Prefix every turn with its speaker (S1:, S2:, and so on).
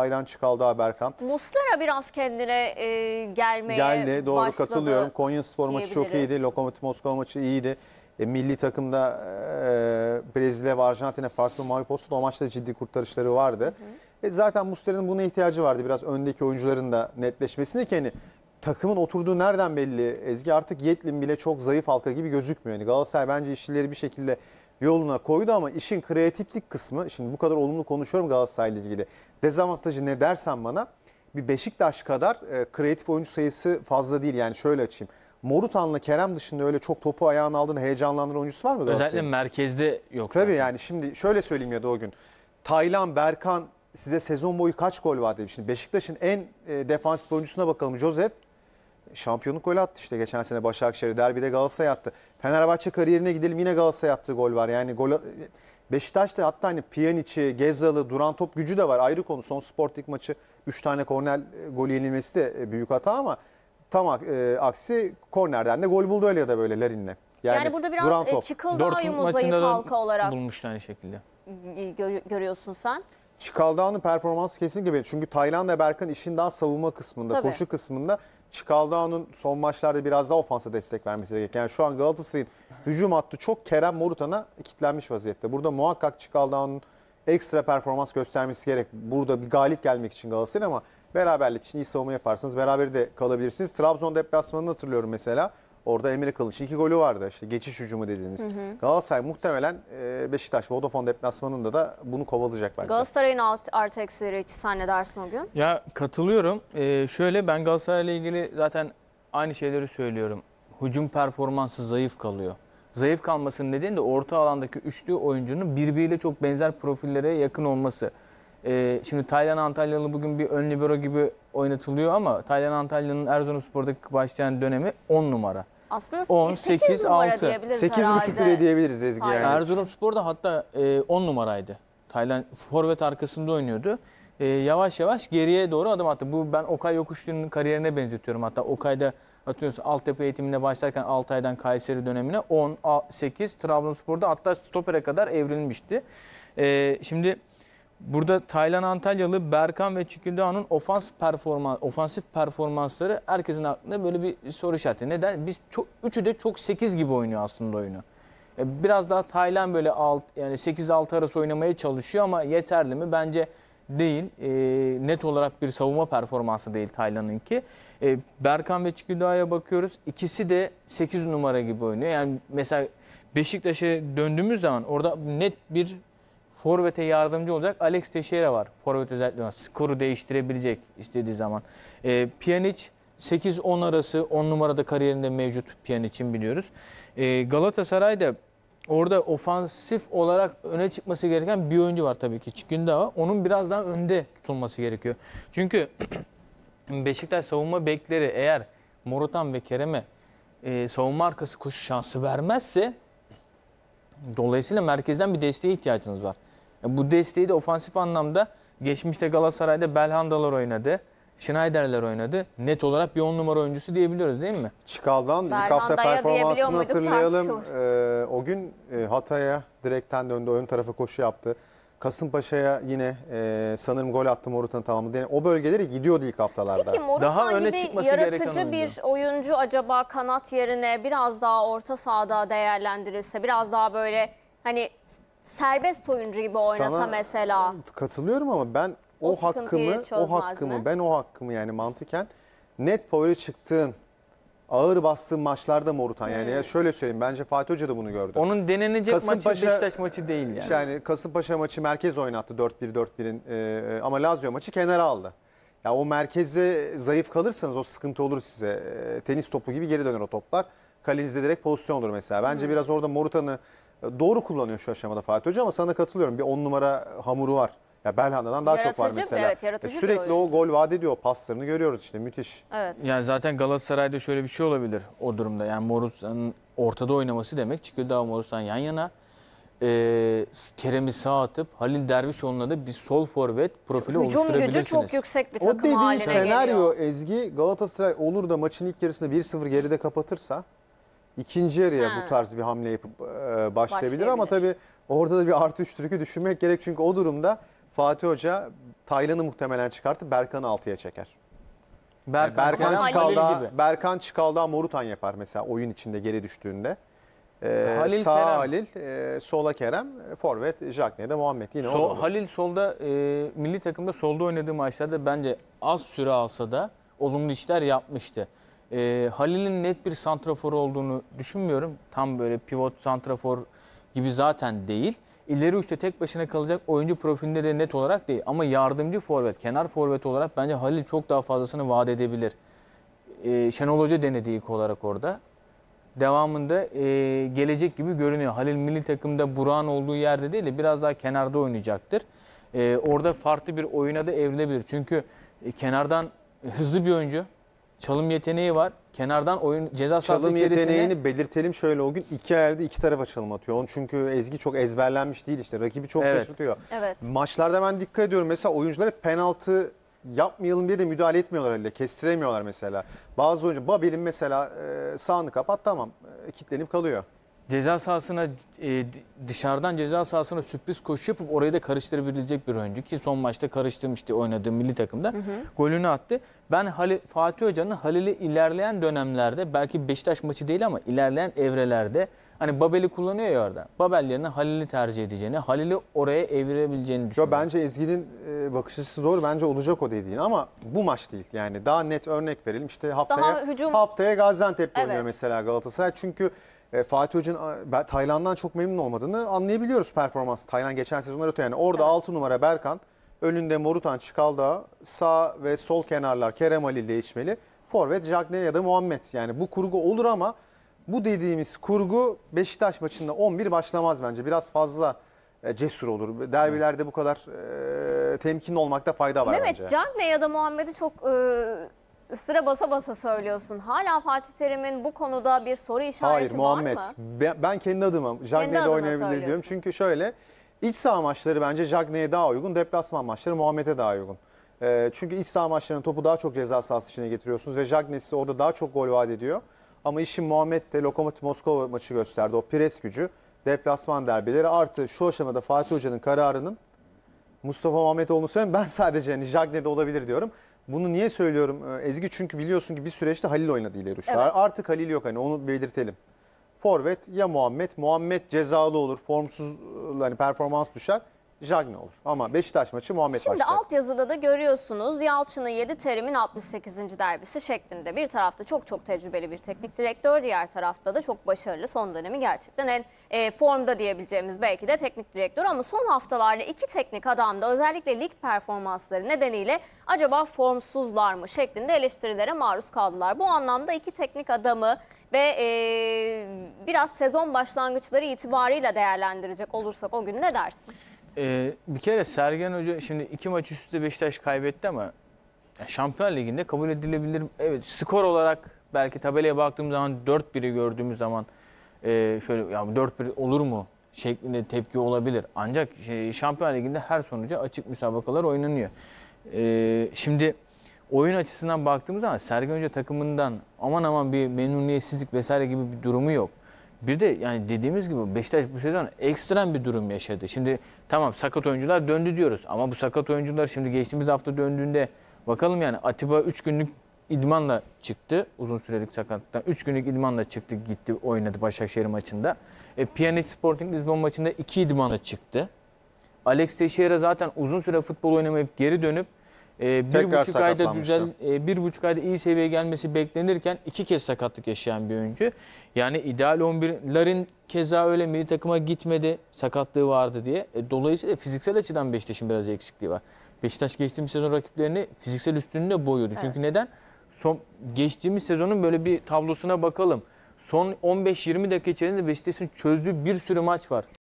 S1: Aylan Çıkaldağ Berkan.
S2: Muslera biraz kendine e, gelmeye Geldi doğru başladı katılıyorum. Konya
S1: Spor maçı çok iyiydi. Lokomotiv Moskova maçı iyiydi. E, milli takımda e, Brezilya ve Arjantin'e farklı mağlup olsa o maçta ciddi kurtarışları vardı. Hı hı. E, zaten Muslera'nın buna ihtiyacı vardı. Biraz öndeki oyuncuların da netleşmesini ki hani takımın oturduğu nereden belli Ezgi? Artık Yetlin bile çok zayıf halka gibi gözükmüyor. Yani Galatasaray bence işleri bir şekilde yoluna koydu ama işin kreatiflik kısmı şimdi bu kadar olumlu konuşuyorum Galatasaray ile ilgili. Dezavantajı ne dersen bana bir Beşiktaş kadar e, kreatif oyuncu sayısı fazla değil. Yani şöyle açayım. Morutan'la Kerem dışında öyle çok topu ayağına aldığını heyecanlandıran oyuncusu var mı Galatasaray'ın? Özellikle
S3: merkezde
S1: yok. Tabii yani şimdi şöyle söyleyeyim ya da o gün. Taylan, Berkan size sezon boyu kaç gol var Şimdi Beşiktaş'ın en e, defansif oyuncusuna bakalım. Josef şampiyonluk golü attı işte geçen sene Başakşehir derbide Galatasaray attı. Fenerbahçe kariyerine gidelim yine Galatasaray attığı gol var. Yani gol Beşiktaş'ta hatta hani Pjanic'i, Gezalı, duran top gücü de var. Ayrı konu son Sporting maçı 3 tane korner e, golü yenilmesi de e, büyük hata ama tam e, aksi kornerden de gol buldu öyle ya da böyle lerinle. Yani, yani burada biraz duran top. çıkıldı ayımız zayıf halka olarak. bulmuşlar aynı şekilde.
S2: Gör, görüyorsun sen.
S1: çıkaldığının performansı kesin gibi Çünkü Taylan ve Berkan işin daha savunma kısmında, Tabii. koşu kısmında Çikaldao'nun son maçlarda biraz daha ofansa destek vermesi gerekiyor. Yani şu an Galatasaray'ın hücum hattı çok Kerem Morutan'a kilitlenmiş vaziyette. Burada muhakkak Çikaldao'nun ekstra performans göstermesi gerek. Burada bir galip gelmek için Galatasaray ama beraberlik için iyi savunma yaparsanız beraber de kalabilirsiniz. Trabzon deplasmanını hatırlıyorum mesela. Orada Emre Kılıç iki golü vardı işte geçiş hücumu dediğiniz. Hı hı. Galatasaray muhtemelen e, Beşiktaş Vodafone deplasmanında da bunu kovalayacak bence.
S2: Galatasaray'ın alt, artı eksileri için sen o gün?
S3: Ya katılıyorum. Ee, şöyle ben Galatasaray'la ilgili zaten aynı şeyleri söylüyorum. Hücum performansı zayıf kalıyor. Zayıf kalmasının nedeni de orta alandaki üçlü oyuncunun birbiriyle çok benzer profillere yakın olması. E, şimdi Taylan Antalyalı bugün bir ön libero gibi oynatılıyor ama Taylan Antalyalı'nın Erzurumspor'daki başlayan dönemi 10 numara.
S2: Aslında 10, 8, 8 numara 6. diyebiliriz 8,5 bile diyebiliriz Ezgi yani.
S3: Erzurumspor'da hatta e, 10 numaraydı. Taylan forvet arkasında oynuyordu. E, yavaş yavaş geriye doğru adım attı. Bu ben Okay Yokuşlu'nun kariyerine benzetiyorum. Hatta Okay'da hatırlıyorsun altyapı eğitimine başlarken Altay'dan Kayseri dönemine 10, 8 Trabzonspor'da hatta stopere kadar evrilmişti. E, şimdi Burada Taylan Antalyalı, Berkan ve Çüküldağ'ın ofans performans, ofansif performansları herkesin aklında böyle bir soru işareti. Neden? Biz çok, üçü de çok 8 gibi oynuyor aslında oyunu. E, biraz daha Taylan böyle alt, yani 8-6 arası oynamaya çalışıyor ama yeterli mi? Bence değil. E, net olarak bir savunma performansı değil Taylan'ınki. E, Berkan ve Çiküldağ'a bakıyoruz. İkisi de 8 numara gibi oynuyor. Yani mesela Beşiktaş'a döndüğümüz zaman orada net bir Forvet'e yardımcı olacak Alex Teixeira var. Forvet özellikle skoru değiştirebilecek istediği zaman. E, Pjanic 8-10 arası 10 numarada kariyerinde mevcut Pjanic'in biliyoruz. E, ee, Galatasaray'da orada ofansif olarak öne çıkması gereken bir oyuncu var tabii ki. Çikunda var. Onun biraz daha önde tutulması gerekiyor. Çünkü Beşiktaş savunma bekleri eğer Morutan ve Kerem'e e, savunma arkası koşu şansı vermezse dolayısıyla merkezden bir desteğe ihtiyacınız var. Bu desteği de ofansif anlamda geçmişte Galatasaray'da Belhandalar oynadı. Schneiderler oynadı. Net olarak bir on numara oyuncusu diyebiliyoruz değil mi? Çıkal'dan ilk hafta performansını hatırlayalım. Ee, o gün e, Hatay'a
S1: direkten döndü. Oyun tarafa koşu yaptı. Kasımpaşa'ya yine e, sanırım gol attı Morutan'ın tamamı. o bölgeleri gidiyordu ilk haftalarda. Peki Morutan Daha öne gibi çıkması gereken yaratıcı bir oyuncu.
S2: oyuncu acaba kanat yerine biraz daha orta sahada değerlendirilse, biraz daha böyle hani serbest oyuncu gibi oynasa Sana mesela.
S1: Katılıyorum ama ben o, o hakkımı, o hakkımı, mi? ben o hakkımı yani mantıken net favori çıktığın ağır bastığın maçlarda Morutan yani hmm. ya şöyle söyleyeyim bence Fatih Hoca da bunu gördü. Onun denenecek Kasımpaşa, maçı Beşiktaş maçı değil yani. Yani Kasımpaşa maçı merkez oynattı 4-1 4-1'in e, e, ama Lazio maçı kenara aldı. Ya o merkeze zayıf kalırsanız o sıkıntı olur size. E, tenis topu gibi geri döner o toplar. Kalenizde direkt pozisyon olur mesela. Bence hmm. biraz orada Morutan'ı doğru kullanıyor şu aşamada Fatih Hoca ama sana katılıyorum. Bir on numara hamuru var. Ya Belhanda'dan daha Yaratıcı, çok var mesela. Evet, yaratıcı bir e, Sürekli o gol vaat ediyor paslarını görüyoruz işte müthiş.
S3: Evet. Yani zaten Galatasaray'da şöyle bir şey olabilir o durumda. Yani Morus'un ortada oynaması demek. çünkü daha Morus'tan yan yana. Ee, Kerem'i sağ atıp Halil Dervişoğlu'na da bir sol forvet profili Hücum gücü çok
S2: yüksek bir O takım dediğin haline senaryo
S1: geliyor. Ezgi Galatasaray olur da maçın ilk yarısında 1-0 geride kapatırsa ikinci yarıya Ha. bu tarz bir hamle yapıp e, başlayabilir, Başlayabilir. ama tabii orada da bir artı üç trükü düşünmek gerek çünkü o durumda Fatih Hoca Taylan'ı muhtemelen çıkartıp Berkan'ı altıya çeker. Berkan, Berkan Çıkal'da Berkan Çıkal'da Morutan yapar mesela oyun içinde geri düştüğünde. Ee, Halil sağ Kerem. Halil, e, sola Kerem, forvet Jackne de Muhammed yine Sol- o.
S3: Halil solda e, milli takımda solda oynadığı maçlarda bence az süre alsa da olumlu işler yapmıştı. E, Halil'in net bir santrafor olduğunu düşünmüyorum. Tam böyle pivot santrafor gibi zaten değil. İleri üçte tek başına kalacak oyuncu profilinde de net olarak değil. Ama yardımcı forvet, kenar forvet olarak bence Halil çok daha fazlasını vaat edebilir. E, Şenol Hoca denedi ilk olarak orada. Devamında e, gelecek gibi görünüyor. Halil milli takımda Burak'ın olduğu yerde değil de biraz daha kenarda oynayacaktır. E, orada farklı bir oyuna da evrilebilir. Çünkü e, kenardan hızlı bir oyuncu. Çalım yeteneği var. Kenardan oyun ceza sahası çalım Çalım yeteneğini
S1: belirtelim şöyle o gün iki yerde iki tarafa çalım atıyor. Onun çünkü Ezgi çok ezberlenmiş değil işte. Rakibi çok evet. şaşırtıyor. Evet. Maçlarda ben dikkat ediyorum. Mesela oyunculara penaltı yapmayalım diye de müdahale etmiyorlar öyle. Kestiremiyorlar mesela. Bazı oyuncu Babil'in mesela e, sağını kapat tamam e, kitlenip kalıyor
S3: ceza sahasına e, dışarıdan ceza sahasına sürpriz koşu yapıp orayı da karıştırabilecek bir oyuncu ki son maçta karıştırmıştı oynadığı milli takımda. Hı hı. Golünü attı. Ben Hali, Fatih Hoca'nın Halil'i ilerleyen dönemlerde belki Beşiktaş maçı değil ama ilerleyen evrelerde hani Babel'i kullanıyor ya orada. Babel yerine Halil'i tercih edeceğini, Halil'i oraya evirebileceğini
S1: düşünüyorum. Yo, bence Ezgi'nin e, bakış açısı doğru. Bence olacak o dediğin ama bu maç değil. Yani daha net örnek verelim. İşte haftaya hücum... haftaya Gaziantep evet. oynuyor mesela Galatasaray. Çünkü e, Fatih Hoca'nın Tayland'dan çok memnun olmadığını anlayabiliyoruz performans. Tayland geçen sezonlar öte yani. Orada evet. 6 numara Berkan, önünde Morutan, çıkalda sağ ve sol kenarlar Kerem Ali değişmeli. Forvet, Jagne ya da Muhammed. Yani bu kurgu olur ama bu dediğimiz kurgu Beşiktaş maçında 11 başlamaz bence. Biraz fazla e, cesur olur. Derbilerde bu kadar e, temkinli olmakta fayda var Mehmet, bence. Mehmet
S2: Cagne ya da Muhammed'i çok e, Üstüne basa basa söylüyorsun. Hala Fatih Terim'in bu konuda bir soru işareti Hayır, var mı? Hayır
S1: Muhammed. Ben kendi adıma Cagney'de oynayabilir diyorum. Çünkü şöyle iç saha maçları bence Cagney'e daha uygun. Deplasman maçları Muhammed'e daha uygun. E, çünkü iç saha maçlarının topu daha çok ceza sahası içine getiriyorsunuz. Ve Cagney size orada daha çok gol vaat ediyor. Ama işin Muhammed de Lokomotiv Moskova maçı gösterdi. O pres gücü, deplasman derbileri artı şu aşamada Fatih Hoca'nın kararının Mustafa Muhammedoğlu'nu söyleyeyim ben sadece hani Cagney'de olabilir diyorum. Bunu niye söylüyorum ee, Ezgi? Çünkü biliyorsun ki bir süreçte Halil oynadı ileri uçta. Evet. Artık Halil yok hani onu belirtelim. Forvet ya Muhammed. Muhammed cezalı olur. Formsuz e, hani performans düşer. Cagne olur. Ama Beşiktaş maçı Muhammed Şimdi başlayacak.
S2: altyazıda da görüyorsunuz Yalçın'ı 7 terimin 68. derbisi şeklinde. Bir tarafta çok çok tecrübeli bir teknik direktör, diğer tarafta da çok başarılı son dönemi gerçekten en e, formda diyebileceğimiz belki de teknik direktör. Ama son haftalarda iki teknik adam da özellikle lig performansları nedeniyle acaba formsuzlar mı şeklinde eleştirilere maruz kaldılar. Bu anlamda iki teknik adamı ve e, biraz sezon başlangıçları itibarıyla değerlendirecek olursak o gün ne dersin?
S3: Ee, bir kere Sergen Hoca şimdi iki maç üstü Beşiktaş kaybetti ama ya Şampiyonlar Ligi'nde kabul edilebilir. Evet skor olarak belki tabelaya baktığımız zaman 4-1'i gördüğümüz zaman e, şöyle ya 4-1 olur mu şeklinde tepki olabilir. Ancak e, Şampiyonlar Ligi'nde her sonuca açık müsabakalar oynanıyor. E, şimdi oyun açısından baktığımız zaman Sergen Hoca takımından aman aman bir memnuniyetsizlik vesaire gibi bir durumu yok. Bir de yani dediğimiz gibi Beşiktaş bu sezon ekstrem bir durum yaşadı. Şimdi tamam sakat oyuncular döndü diyoruz ama bu sakat oyuncular şimdi geçtiğimiz hafta döndüğünde bakalım yani Atiba 3 günlük idmanla çıktı. Uzun sürelik sakatlıktan 3 günlük idmanla çıktı gitti oynadı Başakşehir maçında. E, Pjanic Sporting Lisbon maçında 2 idmanla çıktı. Alex Teixeira zaten uzun süre futbol oynamayıp geri dönüp ee, bir Tekrar buçuk ayda düzel, e, bir buçuk ayda iyi seviyeye gelmesi beklenirken iki kez sakatlık yaşayan bir oyuncu. Yani ideal 11'lerin keza öyle milli takıma gitmedi, sakatlığı vardı diye. E, dolayısıyla fiziksel açıdan Beşiktaş'ın biraz eksikliği var. Beşiktaş geçtiğimiz sezon rakiplerini fiziksel üstünlüğüne boyuyordu. Evet. Çünkü neden? Son geçtiğimiz sezonun böyle bir tablosuna bakalım. Son 15-20 dakika içerisinde Beşiktaş'ın çözdüğü bir sürü maç var.